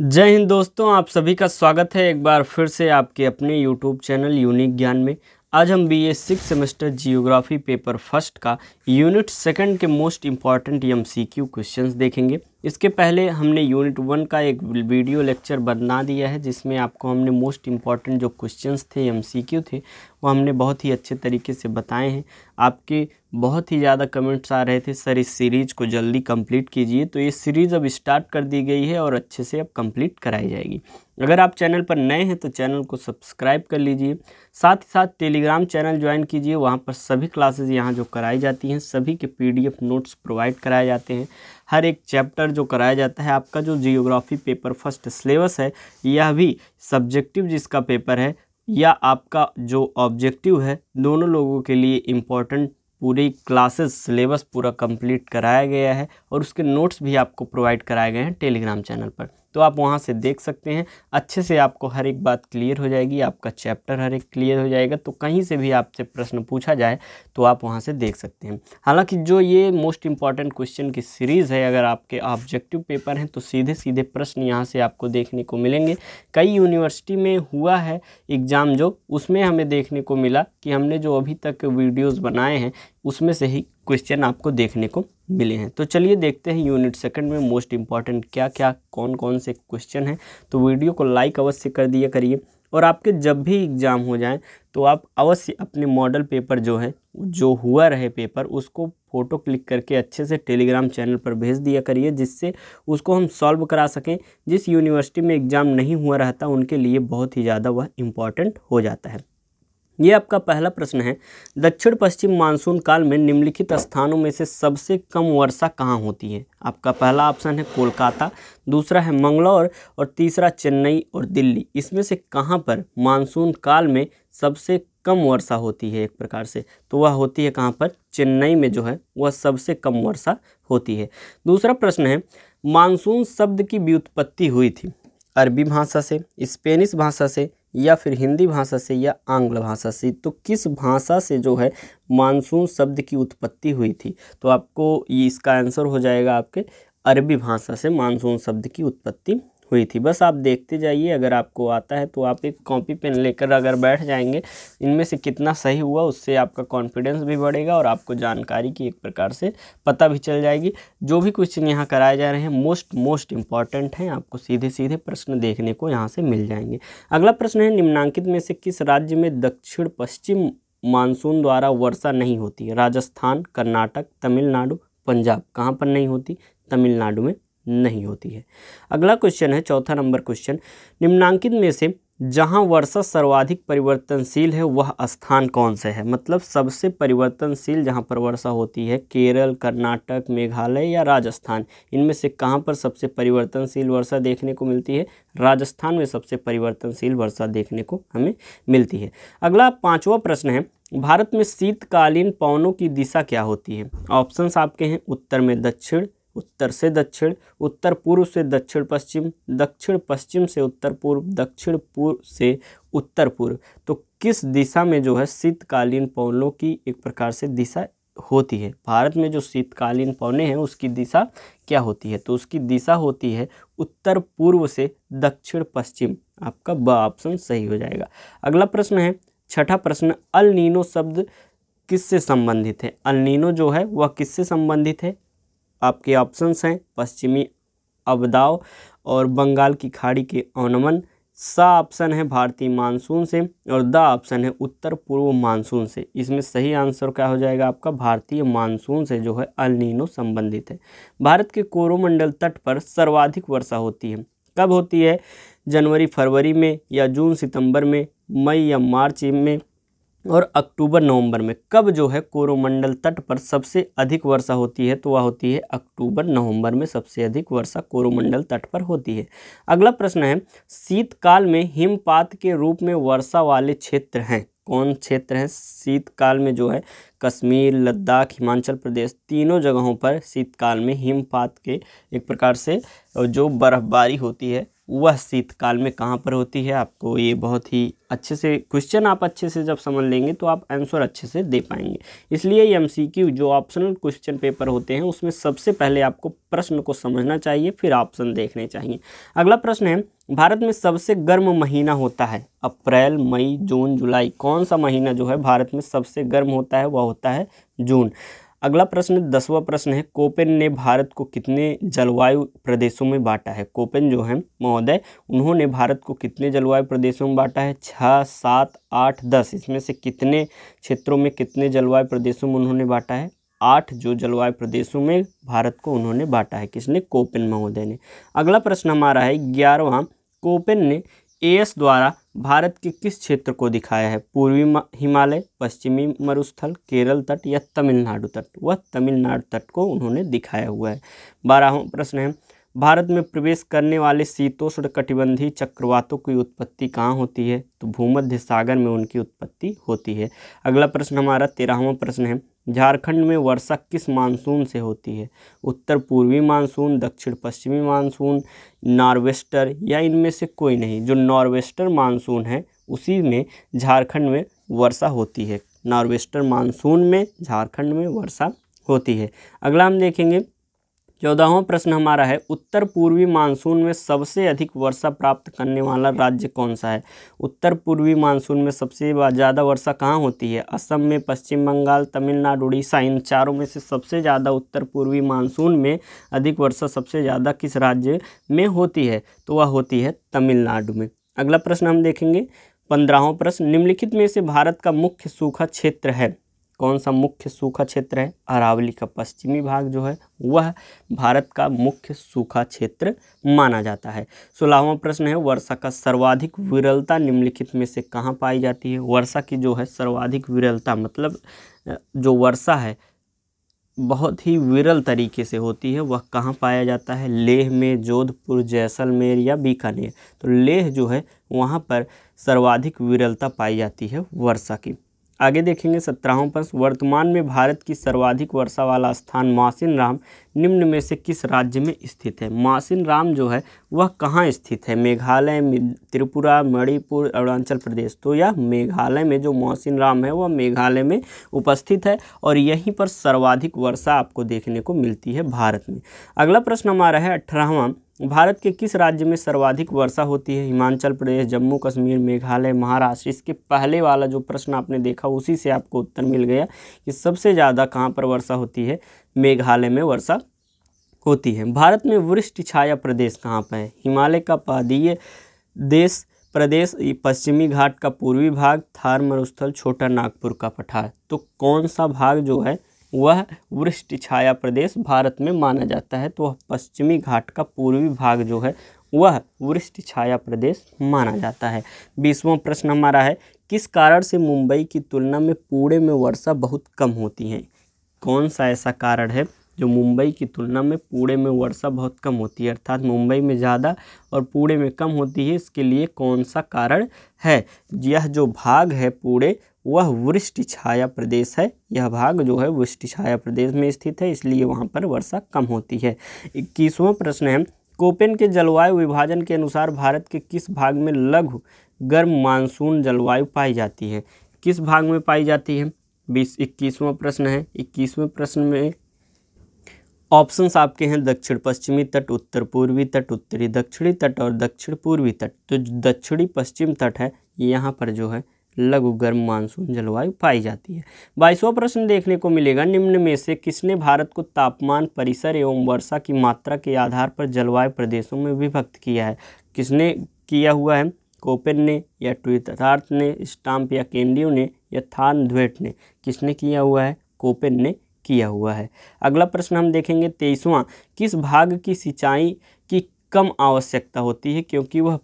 जय हिंद दोस्तों आप सभी का स्वागत है एक बार फिर से आपके अपने यूट्यूब चैनल यूनिक ज्ञान में आज हम B A six semester geography paper first का यूनिट सेकंड के मोस्ट इम्पॉर्टेंट क्यू क्वेश्चंस देखेंगे इसके पहले हमने यूनिट वन का एक वीडियो लेक्चर बना दिया है जिसमें आपको हमने मोस्ट इम्पॉर्टेंट जो क्वेश्चंस थे एम थे वो हमने बहुत ही अच्छे तरीके से बताए हैं आपके बहुत ही ज़्यादा कमेंट्स आ रहे थे सर इस सीरीज़ को जल्दी कंप्लीट कीजिए तो ये सीरीज़ अब स्टार्ट कर दी गई है और अच्छे से अब कम्प्लीट कराई जाएगी अगर आप चैनल पर नए हैं तो चैनल को सब्सक्राइब कर लीजिए साथ ही साथ टेलीग्राम चैनल ज्वाइन कीजिए वहाँ पर सभी क्लासेज यहाँ जो कराई जाती हैं सभी के पी नोट्स प्रोवाइड कराए जाते हैं हर एक चैप्टर जो कराया जाता है आपका जो जियोग्राफी पेपर फर्स्ट सिलेबस है यह भी सब्जेक्टिव जिसका पेपर है या आपका जो ऑब्जेक्टिव है दोनों लोगों के लिए इम्पॉर्टेंट पूरी क्लासेस सिलेबस पूरा कंप्लीट कराया गया है और उसके नोट्स भी आपको प्रोवाइड कराए गए हैं टेलीग्राम चैनल पर तो आप वहाँ से देख सकते हैं अच्छे से आपको हर एक बात क्लियर हो जाएगी आपका चैप्टर हर एक क्लियर हो जाएगा तो कहीं से भी आपसे प्रश्न पूछा जाए तो आप वहाँ से देख सकते हैं हालांकि जो ये मोस्ट इंपॉर्टेंट क्वेश्चन की सीरीज़ है अगर आपके ऑब्जेक्टिव पेपर हैं तो सीधे सीधे प्रश्न यहाँ से आपको देखने को मिलेंगे कई यूनिवर्सिटी में हुआ है एग्ज़ाम जो उसमें हमें देखने को मिला कि हमने जो अभी तक वीडियोज़ बनाए हैं उसमें से ही क्वेश्चन आपको देखने को मिले हैं तो चलिए देखते हैं यूनिट सेकंड में मोस्ट इम्पॉर्टेंट क्या क्या कौन कौन से क्वेश्चन हैं तो वीडियो को लाइक अवश्य कर दिया करिए और आपके जब भी एग्ज़ाम हो जाए तो आप अवश्य अपने मॉडल पेपर जो है जो हुआ रहे पेपर उसको फ़ोटो क्लिक करके अच्छे से टेलीग्राम चैनल पर भेज दिया करिए जिससे उसको हम सॉल्व करा सकें जिस यूनिवर्सिटी में एग्ज़ाम नहीं हुआ रहता उनके लिए बहुत ही ज़्यादा वह इम्पॉर्टेंट हो जाता है ये आपका पहला प्रश्न है दक्षिण पश्चिम मानसून काल में निम्नलिखित स्थानों में से सबसे कम वर्षा कहाँ होती है आपका पहला ऑप्शन है कोलकाता दूसरा है मंगलौर और तीसरा चेन्नई और दिल्ली इसमें से कहाँ पर मानसून काल में सबसे कम वर्षा होती है एक प्रकार से तो वह होती है कहाँ पर चेन्नई में जो है वह सबसे कम वर्षा होती है दूसरा प्रश्न है मानसून शब्द की व्युत्पत्ति हुई थी अरबी भाषा से स्पेनिश भाषा से या फिर हिंदी भाषा से या आंग्ल भाषा से तो किस भाषा से जो है मानसून शब्द की उत्पत्ति हुई थी तो आपको ये इसका आंसर हो जाएगा आपके अरबी भाषा से मानसून शब्द की उत्पत्ति हुई थी बस आप देखते जाइए अगर आपको आता है तो आप एक कॉपी पेन लेकर अगर बैठ जाएंगे इनमें से कितना सही हुआ उससे आपका कॉन्फिडेंस भी बढ़ेगा और आपको जानकारी की एक प्रकार से पता भी चल जाएगी जो भी क्वेश्चन यहाँ कराए जा रहे हैं मोस्ट मोस्ट इंपॉर्टेंट हैं आपको सीधे सीधे प्रश्न देखने को यहाँ से मिल जाएंगे अगला प्रश्न है निम्नांकित में से किस राज्य में दक्षिण पश्चिम मानसून द्वारा वर्षा नहीं होती राजस्थान कर्नाटक तमिलनाडु पंजाब कहाँ पर नहीं होती तमिलनाडु में नहीं होती है अगला क्वेश्चन है चौथा नंबर क्वेश्चन निम्नांकित में से जहाँ वर्षा सर्वाधिक परिवर्तनशील है वह स्थान कौन सा है मतलब सबसे परिवर्तनशील जहाँ पर वर्षा होती है केरल कर्नाटक मेघालय या राजस्थान इनमें से कहाँ पर सबसे परिवर्तनशील वर्षा देखने को मिलती है राजस्थान में सबसे परिवर्तनशील वर्षा देखने को हमें मिलती है अगला पाँचवा प्रश्न है भारत में शीतकालीन पवनों की दिशा क्या होती है ऑप्शंस आपके हैं उत्तर में दक्षिण उत्तर से दक्षिण उत्तर पूर्व से दक्षिण पश्चिम दक्षिण पश्चिम से उत्तर पूर्व दक्षिण पूर्व से उत्तर पूर्व तो किस दिशा में जो है शीतकालीन पवनों की एक प्रकार से दिशा होती है भारत में जो शीतकालीन पौने हैं उसकी दिशा क्या होती है तो उसकी दिशा होती है उत्तर पूर्व से दक्षिण पश्चिम आपका ब ऑप्शन सही हो जाएगा अगला प्रश्न है छठा प्रश्न अलनीनो शब्द किससे संबंधित है अलनीनो जो है वह किससे संबंधित है आपके ऑप्शंस हैं पश्चिमी अबदाव और बंगाल की खाड़ी के अवनमन सा ऑप्शन है भारतीय मानसून से और द ऑप्शन है उत्तर पूर्व मानसून से इसमें सही आंसर क्या हो जाएगा आपका भारतीय मानसून से जो है अलनीनो संबंधित है भारत के कोरोमंडल तट पर सर्वाधिक वर्षा होती है कब होती है जनवरी फरवरी में या जून सितंबर में मई या मार्च में और अक्टूबर नवंबर में कब जो है कोरोमंडल तट पर सबसे अधिक वर्षा होती है तो वह होती है अक्टूबर नवंबर में सबसे अधिक वर्षा कोरोमंडल तट पर होती है अगला प्रश्न है शीतकाल में हिमपात के रूप में वर्षा वाले क्षेत्र हैं कौन क्षेत्र हैं शीतकाल में जो है कश्मीर लद्दाख हिमाचल प्रदेश तीनों जगहों पर शीतकाल में हिमपात के एक प्रकार से जो बर्फबारी होती है वह शीतकाल में कहाँ पर होती है आपको ये बहुत ही अच्छे से क्वेश्चन आप अच्छे से जब समझ लेंगे तो आप आंसर अच्छे से दे पाएंगे इसलिए एम जो ऑप्शनल क्वेश्चन पेपर होते हैं उसमें सबसे पहले आपको प्रश्न को समझना चाहिए फिर ऑप्शन देखने चाहिए अगला प्रश्न है भारत में सबसे गर्म महीना होता है अप्रैल मई जून जुलाई कौन सा महीना जो है भारत में सबसे गर्म होता है वह होता है जून अगला प्रश्न दसवा प्रश्न है कोपेन ने भारत को कितने जलवायु प्रदेशों में बांटा है कोपेन जो है महोदय उन्होंने भारत को कितने जलवायु प्रदेशों में बांटा है छः सात आठ दस इसमें से कितने क्षेत्रों में कितने जलवायु प्रदेशों में उन्होंने बांटा है आठ जो जलवायु प्रदेशों में भारत को उन्होंने बांटा है किसने कोपेन महोदय ने अगला प्रश्न हमारा है ग्यारहवा कोपेन ने एस द्वारा भारत के किस क्षेत्र को दिखाया है पूर्वी हिमालय पश्चिमी मरुस्थल केरल तट या तमिलनाडु तट वह तमिलनाडु तट को उन्होंने दिखाया हुआ है बारहवा प्रश्न है भारत में प्रवेश करने वाले शीतोष्ण कटिबंधी चक्रवातों की उत्पत्ति कहाँ होती है तो भूमध्य सागर में उनकी उत्पत्ति होती है अगला प्रश्न हमारा तेरहवा प्रश्न है झारखंड में वर्षा किस मानसून से होती है उत्तर पूर्वी मानसून दक्षिण पश्चिमी मानसून नॉर्वेस्टर या इनमें से कोई नहीं जो नॉर्वेस्टर मानसून है उसी में झारखंड में वर्षा होती है नॉर्वेस्टर मानसून में झारखंड में वर्षा होती है अगला हम देखेंगे चौदहवा प्रश्न हमारा है उत्तर पूर्वी मानसून में सबसे अधिक वर्षा प्राप्त करने वाला राज्य कौन सा है उत्तर पूर्वी मानसून में सबसे ज़्यादा वर्षा कहाँ होती है असम में पश्चिम बंगाल तमिलनाडु उड़ीसा इन चारों में से सबसे ज़्यादा उत्तर पूर्वी मानसून में अधिक वर्षा सबसे ज़्यादा किस राज्य में होती है तो वह होती है तमिलनाडु में अगला प्रश्न हम देखेंगे पंद्रहवा प्रश्न निम्नलिखित में से भारत का मुख्य सूखा क्षेत्र है कौन सा मुख्य सूखा क्षेत्र है अरावली का पश्चिमी भाग जो है वह भारत का मुख्य सूखा क्षेत्र माना जाता है सोलहवा प्रश्न है वर्षा का सर्वाधिक विरलता निम्नलिखित में से कहाँ पाई जाती है वर्षा की जो है सर्वाधिक विरलता मतलब जो वर्षा है बहुत ही विरल तरीके से होती है वह कहाँ पाया जाता है लेह में जोधपुर जैसलमेर या बीकानेर तो लेह जो है वहाँ पर सर्वाधिक विरलता पाई जाती है वर्षा की आगे देखेंगे सत्रहों पर वर्तमान में भारत की सर्वाधिक वर्षा वाला स्थान मासिन राम निम्न में से किस राज्य में स्थित है मासिन राम जो है वह कहाँ स्थित है मेघालय त्रिपुरा मणिपुर अरुणाचल प्रदेश तो यह मेघालय में जो मासिन राम है वह मेघालय में उपस्थित है और यहीं पर सर्वाधिक वर्षा आपको देखने को मिलती है भारत में अगला प्रश्न हमारा है अठारहवा भारत के किस राज्य में सर्वाधिक वर्षा होती है हिमाचल प्रदेश जम्मू कश्मीर मेघालय महाराष्ट्र इसके पहले वाला जो प्रश्न आपने देखा उसी से आपको उत्तर मिल गया कि सबसे ज़्यादा कहाँ पर वर्षा होती है मेघालय में वर्षा होती है भारत में वृष्ट छाया प्रदेश कहाँ पर है हिमालय का पादीय देश प्रदेश पश्चिमी घाट का पूर्वी भाग थार मरुस्थल छोटा नागपुर का पठार तो कौन सा भाग जो है वह वृष्टि छाया प्रदेश भारत में माना जाता है तो वह पश्चिमी घाट का पूर्वी भाग जो है वह वृष्टि छाया प्रदेश माना जाता है बीसवा प्रश्न हमारा है किस कारण से मुंबई की तुलना में पूरे में वर्षा बहुत कम होती है कौन सा ऐसा कारण है जो मुंबई की तुलना में पूरे में वर्षा बहुत कम होती है अर्थात मुंबई में ज़्यादा और पूरे में कम होती है इसके लिए कौन सा कारण है यह जो भाग है पूरे वह वृष्टि छाया प्रदेश है यह भाग जो है वृष्टि छाया प्रदेश में स्थित है इसलिए वहाँ पर वर्षा कम होती है इक्कीसवां प्रश्न है कोपेन के जलवायु विभाजन के अनुसार भारत के किस भाग में लघु गर्म मानसून जलवायु पाई जाती है किस भाग में पाई जाती है बीस इक्कीसवां प्रश्न है इक्कीसवें प्रश्न में ऑप्शंस आपके हैं दक्षिण पश्चिमी तट उत्तर पूर्वी तट उत्तरी दक्षिणी तट और दक्षिण पूर्वी तट तो दक्षिणी पश्चिम तट है यहाँ पर जो है लघु गर्म मानसून जलवायु पाई जाती है बाईसवा प्रश्न देखने को मिलेगा निम्न में से किसने भारत को तापमान परिसर एवं वर्षा की मात्रा के आधार पर जलवायु प्रदेशों में विभक्त किया है किसने किया हुआ है कोपेन ने या ट्विटार्थ ने स्टाम्प या केंडियो ने या थान ध्वेट ने किसने किया हुआ है कोपेन ने किया हुआ है अगला प्रश्न हम देखेंगे तेईसवां किस भाग की सिंचाई की कम आवश्यकता होती है क्योंकि वह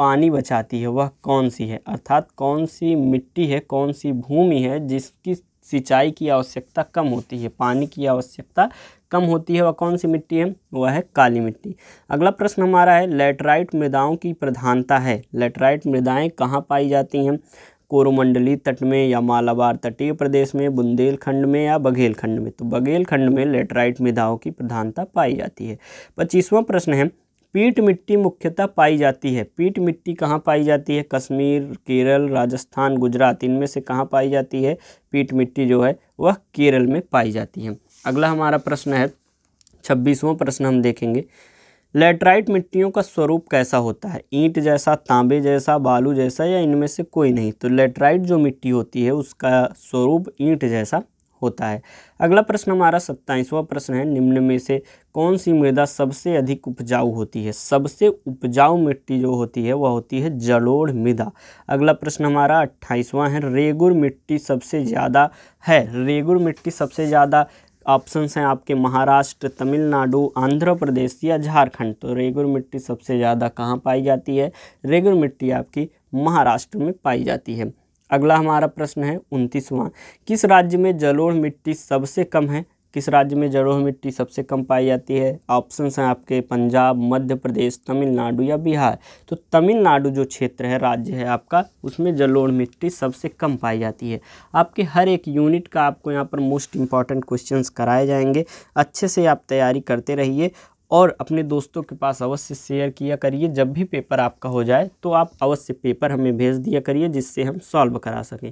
पानी बचाती है वह कौन सी है अर्थात कौन सी मिट्टी है कौन सी भूमि है जिसकी सिंचाई की आवश्यकता कम होती है पानी की आवश्यकता कम होती है वह कौन सी मिट्टी है वह है काली मिट्टी अगला प्रश्न हमारा है लेटराइट मृदाओं की प्रधानता है लेटराइट मृदाएँ कहाँ पाई जाती हैं कोरोमंडली तट में या मालाबार तटीय प्रदेश में बुंदेलखंड में या बघेलखंड में तो बघेलखंड में लेटराइट मृदाओं की प्रधानता पाई जाती है पच्चीसवां प्रश्न है पीट मिट्टी मुख्यतः पाई जाती है पीट मिट्टी कहाँ पाई जाती है कश्मीर केरल राजस्थान गुजरात इनमें से कहाँ पाई जाती है पीट मिट्टी जो है वह केरल में पाई जाती है अगला हमारा प्रश्न है छब्बीसवां प्रश्न हम देखेंगे लेटराइट मिट्टियों का स्वरूप कैसा होता है ईंट जैसा तांबे जैसा बालू जैसा या इनमें से कोई नहीं तो लेटराइट जो मिट्टी होती है उसका स्वरूप ईंट जैसा होता है अगला प्रश्न हमारा सत्ताईसवां प्रश्न है निम्न में से कौन सी मृदा सबसे अधिक उपजाऊ होती है सबसे उपजाऊ मिट्टी जो होती है वह होती है जलोढ़ मृदा अगला प्रश्न हमारा अट्ठाईसवां है रेगुर मिट्टी सबसे ज़्यादा है रेगुर मिट्टी सबसे ज़्यादा ऑप्शंस हैं आपके महाराष्ट्र तमिलनाडु आंध्र प्रदेश या झारखंड तो रेगुर मिट्टी सबसे ज़्यादा कहाँ पाई जाती है रेगुर मिट्टी आपकी महाराष्ट्र में पाई जाती है अगला हमारा प्रश्न है उनतीसवां किस राज्य में जलोढ़ मिट्टी सबसे कम है किस राज्य में जलोढ़ मिट्टी सबसे कम पाई जाती है ऑप्शन हैं आपके पंजाब मध्य प्रदेश तमिलनाडु या बिहार तो तमिलनाडु जो क्षेत्र है राज्य है आपका उसमें जलोढ़ मिट्टी सबसे कम पाई जाती है आपके हर एक यूनिट का आपको यहाँ पर मोस्ट इम्पॉर्टेंट क्वेश्चंस कराए जाएंगे अच्छे से आप तैयारी करते रहिए और अपने दोस्तों के पास अवश्य शेयर किया करिए जब भी पेपर आपका हो जाए तो आप अवश्य पेपर हमें भेज दिया करिए जिससे हम सॉल्व करा सकें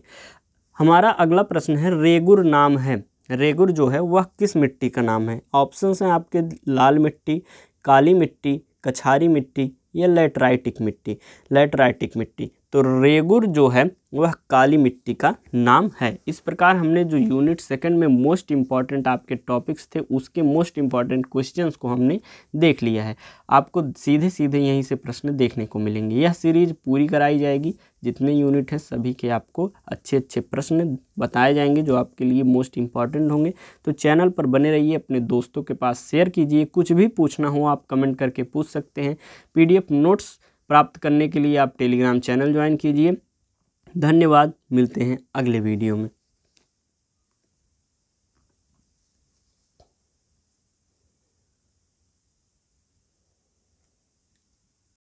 हमारा अगला प्रश्न है रेगुर नाम है रेगुर जो है वह किस मिट्टी का नाम है ऑप्शन हैं आपके लाल मिट्टी काली मिट्टी कछारी मिट्टी या लेटराइटिक मिट्टी लेटराइटिक मिट्टी तो रेगुर जो है वह काली मिट्टी का नाम है इस प्रकार हमने जो यूनिट सेकंड में मोस्ट इम्पॉर्टेंट आपके टॉपिक्स थे उसके मोस्ट इम्पॉर्टेंट क्वेश्चंस को हमने देख लिया है आपको सीधे सीधे यहीं से प्रश्न देखने को मिलेंगे यह सीरीज पूरी कराई जाएगी जितने यूनिट हैं सभी के आपको अच्छे अच्छे प्रश्न बताए जाएंगे जो आपके लिए मोस्ट इंपॉर्टेंट होंगे तो चैनल पर बने रहिए अपने दोस्तों के पास शेयर कीजिए कुछ भी पूछना हो आप कमेंट करके पूछ सकते हैं पी नोट्स प्राप्त करने के लिए आप टेलीग्राम चैनल ज्वाइन कीजिए धन्यवाद मिलते हैं अगले वीडियो में